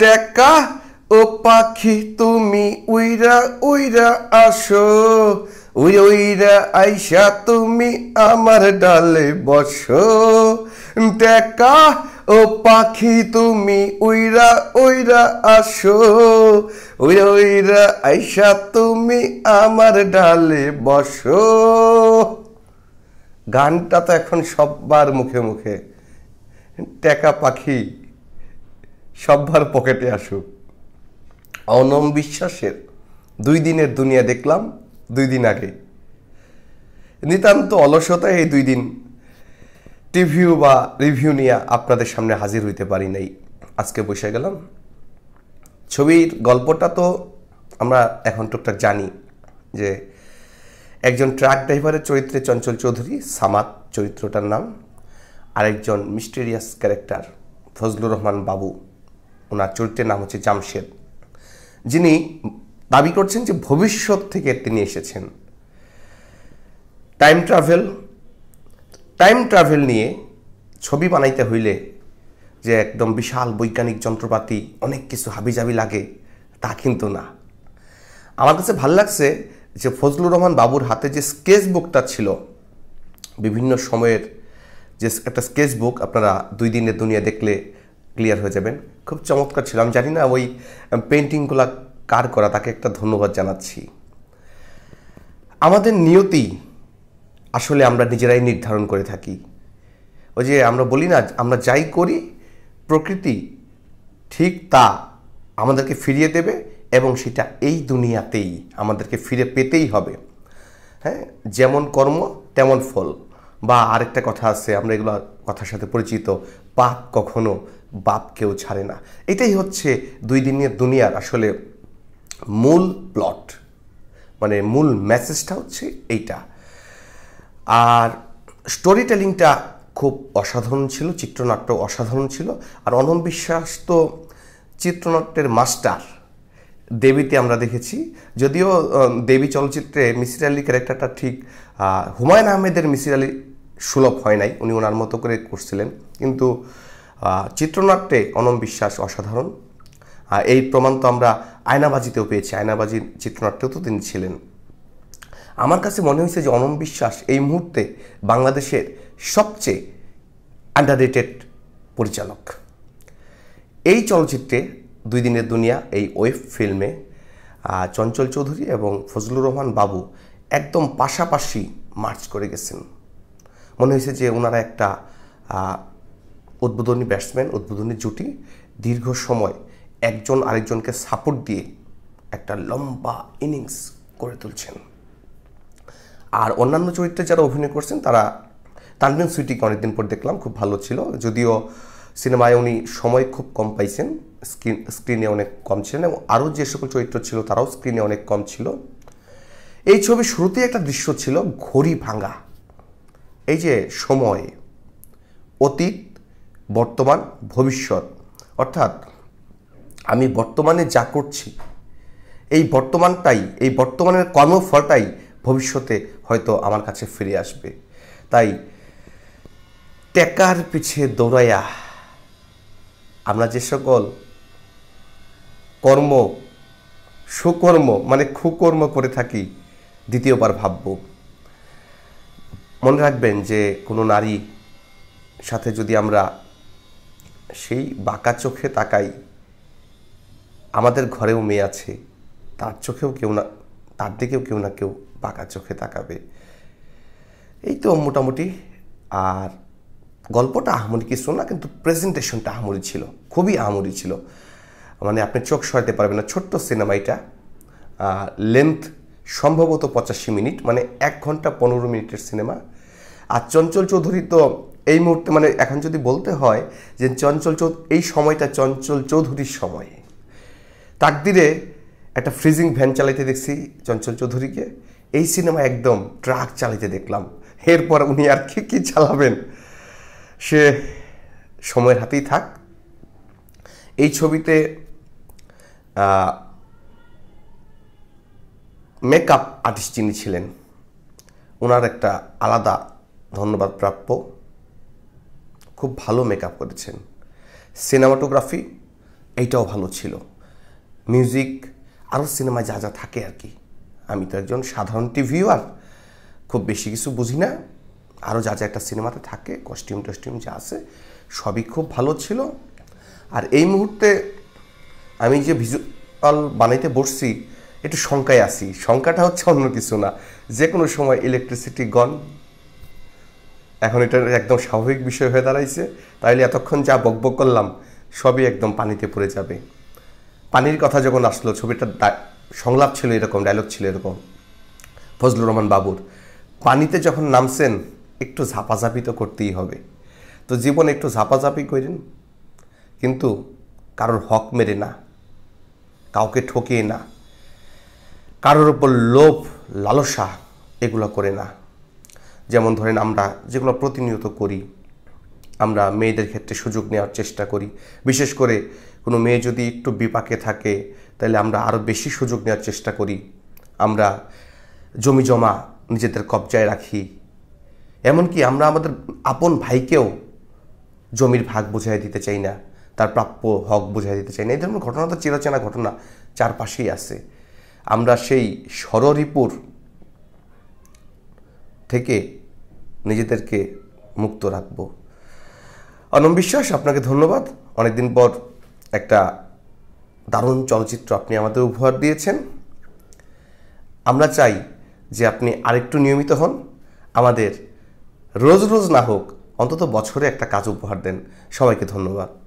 ট্যাকা ও পাখি তুমি উইরা উইরা আসো উইরা উইরা আইসা তুমি আমার ডালে বসো টেকা ও পাখি তুমি উইরা উইরা আসো উইরা উইরা আইসা তুমি আমার ডালে বসো গানটা তো এখন সব্বার মুখে মুখে টেকা পাখি সব্বার পকেটে আসুক অনম বিশ্বাসের দুই দিনের দুনিয়া দেখলাম দুই দিন আগে নিতান্ত অলসতায় এই দুই দিন টিভিউ বা রিভিউ নিয়ে আপনাদের সামনে হাজির হইতে পারি নাই আজকে বসে গেলাম ছবির গল্পটা তো আমরা এখন টুকটাক জানি যে একজন ট্রাক ড্রাইভারের চরিত্রে চঞ্চল চৌধুরী সামাত চরিত্রটার নাম আরেকজন মিস্টেরিয়াস ক্যারেক্টার ফজলুর রহমান বাবু ওনার চরিত্রের নাম হচ্ছে জামশেদ যিনি দাবি করছেন যে ভবিষ্যৎ থেকে তিনি এসেছেন টাইম ট্রাভেল টাইম ট্রাভেল নিয়ে ছবি বানাইতে হইলে যে একদম বিশাল বৈজ্ঞানিক যন্ত্রপাতি অনেক কিছু হাবিজাবি লাগে তা কিন্তু না আমার কাছে ভাল লাগছে যে ফজলুর রহমান বাবুর হাতে যে স্কেচ বুকটা ছিল বিভিন্ন সময়ের যে একটা স্কেচ বুক আপনারা দুই দিনের দুনিয়া দেখলে ক্লিয়ার হয়ে যাবেন খুব চমৎকার ছিল আমি জানি না ওই পেন্টিংগুলো কার করা তাকে একটা ধন্যবাদ জানাচ্ছি আমাদের নিয়তি আসলে আমরা নিজেরাই নির্ধারণ করে থাকি ওই যে আমরা বলি না আমরা যাই করি প্রকৃতি ঠিক তা আমাদেরকে ফিরিয়ে দেবে এবং সেটা এই দুনিয়াতেই আমাদেরকে ফিরে পেতেই হবে হ্যাঁ যেমন কর্ম তেমন ফল বা আরেকটা কথা আছে আমরা এগুলো কথার সাথে পরিচিত পাপ কখনো বাপ কেউ ছাড়ে না এটাই হচ্ছে দুই দিনের দুনিয়ার আসলে মূল প্লট মানে মূল মেসেজটা হচ্ছে এইটা আর স্টোরি টেলিংটা খুব অসাধারণ ছিল চিত্রনাট্য অসাধারণ ছিল আর অনম বিশ্বাস তো চিত্রনাট্যের মাস্টার দেবীতে আমরা দেখেছি যদিও দেবী চলচ্চিত্রে মিসির আলী ক্যারেক্টারটা ঠিক হুমায়ুন আহমেদের মিসির আলী সুলভ হয় নাই উনি ওনার মতো করে করছিলেন কিন্তু চিত্রনাট্যে অনম বিশ্বাস অসাধারণ এই প্রমাণ তো আমরা আয়নাবাজিতেও পেয়েছি আয়নাবাজির চিত্রনাট্যেও তো তিনি ছিলেন আমার কাছে মনে হয়েছে যে অনম বিশ্বাস এই মুহূর্তে বাংলাদেশের সবচেয়ে আন্ডাররেটেড পরিচালক এই চলচ্চিত্রে দুই দিনের দুনিয়া এই ওয়েব ফিল্মে চঞ্চল চৌধুরী এবং ফজলুর রহমান বাবু একদম পাশাপাশি মার্চ করে গেছেন মনে হয়েছে যে ওনারা একটা উদ্বোধনী ব্যাটসম্যান উদ্বোধনী জুটি দীর্ঘ সময় একজন আরেকজনকে সাপোর্ট দিয়ে একটা লম্বা ইনিংস করে তুলছেন আর অন্যান্য চরিত্রে যারা অভিনয় করছেন তারা তানবিন সুইটিকে অনেকদিন পর দেখলাম খুব ভালো ছিল যদিও সিনেমায় উনি সময় খুব কম পাইছেন স্ক্রিন স্ক্রিনে অনেক কম ছিলেন এবং আরও যে সকল চরিত্র ছিল তারাও স্ক্রিনে অনেক কম ছিল এই ছবির শুরুতেই একটা দৃশ্য ছিল ঘড়ি ভাঙা এই যে সময় অতীত বর্তমান ভবিষ্যৎ অর্থাৎ আমি বর্তমানে যা করছি এই বর্তমানটাই এই বর্তমানের কর্মফলটাই ভবিষ্যতে হয়তো আমার কাছে ফিরে আসবে তাই টেকার পিছে দৌড়াইয়া আমরা যে সকল কর্ম সুকর্ম মানে খুকর্ম করে থাকি দ্বিতীয়বার ভাবব মনে রাখবেন যে কোনো নারী সাথে যদি আমরা সেই বাঁকা চোখে তাকাই আমাদের ঘরেও মেয়ে আছে তার চোখেও কেউ না তার দিকেও কেউ না কেউ বাঁকা চোখে তাকাবে এই তো মোটামুটি আর গল্পটা আহমরি কিছু না কিন্তু প্রেজেন্টেশনটা আহমরি ছিল খুবই আহমরি ছিল মানে আপনি চোখ সরাতে পারবেন না ছোট্ট সিনেমা এটা লেন্থ সম্ভবত পঁচাশি মিনিট মানে এক ঘন্টা পনেরো মিনিটের সিনেমা আর চঞ্চল চৌধুরী তো এই মুহূর্তে মানে এখন যদি বলতে হয় যে চঞ্চল চৌধ এই সময়টা চঞ্চল চৌধুরীর সময় তাকদিরে একটা ফ্রিজিং ভ্যান চালাইতে দেখছি চঞ্চল চৌধুরীকে এই সিনেমা একদম ট্রাক চালাইতে দেখলাম এরপর উনি আর কি কী চালাবেন সে সময়ের হাতেই থাক এই ছবিতে মেকআপ আর্টিস্ট যিনি ছিলেন ওনার একটা আলাদা ধন্যবাদ প্রাপ্য খুব ভালো মেকআপ করেছেন সিনেমাটোগ্রাফি এইটাও ভালো ছিল মিউজিক আরও সিনেমায় যা যা থাকে আর কি আমি তো একজন সাধারণ টিভিওয়ার খুব বেশি কিছু বুঝি না আরও যা যা একটা সিনেমাতে থাকে কস্টিউম টস্টিউম যা আছে সবই খুব ভালো ছিল আর এই মুহূর্তে আমি যে ভিজুয়াল বানাইতে বসছি একটু শঙ্কায় আসি শঙ্কাটা হচ্ছে অন্য কিছু না যে কোনো সময় ইলেকট্রিসিটি গন এখন এটা একদম স্বাভাবিক বিষয় হয়ে দাঁড়াইছে তাইলে এতক্ষণ যা বকবক করলাম সবই একদম পানিতে পড়ে যাবে পানির কথা যখন আসলো ছবিটার সংলাপ ছিল এরকম ডায়লগ ছিল এরকম ফজলুর রহমান বাবুর পানিতে যখন নামছেন একটু ঝাপাঝাপি তো করতেই হবে তো জীবন একটু ঝাপাঝাপি করেন কিন্তু কারোর হক মেরে না কাউকে ঠকিয়ে না কারোর ওপর লোভ লালসা এগুলো করে না যেমন ধরেন আমরা যেগুলো প্রতিনিয়ত করি আমরা মেয়েদের ক্ষেত্রে সুযোগ নেওয়ার চেষ্টা করি বিশেষ করে কোনো মেয়ে যদি একটু বিপাকে থাকে তাহলে আমরা আরও বেশি সুযোগ নেওয়ার চেষ্টা করি আমরা জমি জমা নিজেদের কবজায় রাখি এমনকি আমরা আমাদের আপন ভাইকেও জমির ভাগ বুঝাই দিতে চাই না তার প্রাপ্য হক বুঝাই দিতে চাই না এই ধরনের ঘটনা তো চিরচেনা ঘটনা চারপাশেই আছে আমরা সেই সররিপুর থেকে নিজেদেরকে মুক্ত রাখব অনম বিশ্বাস আপনাকে ধন্যবাদ অনেকদিন পর একটা দারুণ চলচ্চিত্র আপনি আমাদের উপহার দিয়েছেন আমরা চাই যে আপনি আরেকটু নিয়মিত হন আমাদের রোজ রোজ না হোক অন্তত বছরে একটা কাজ উপহার দেন সবাইকে ধন্যবাদ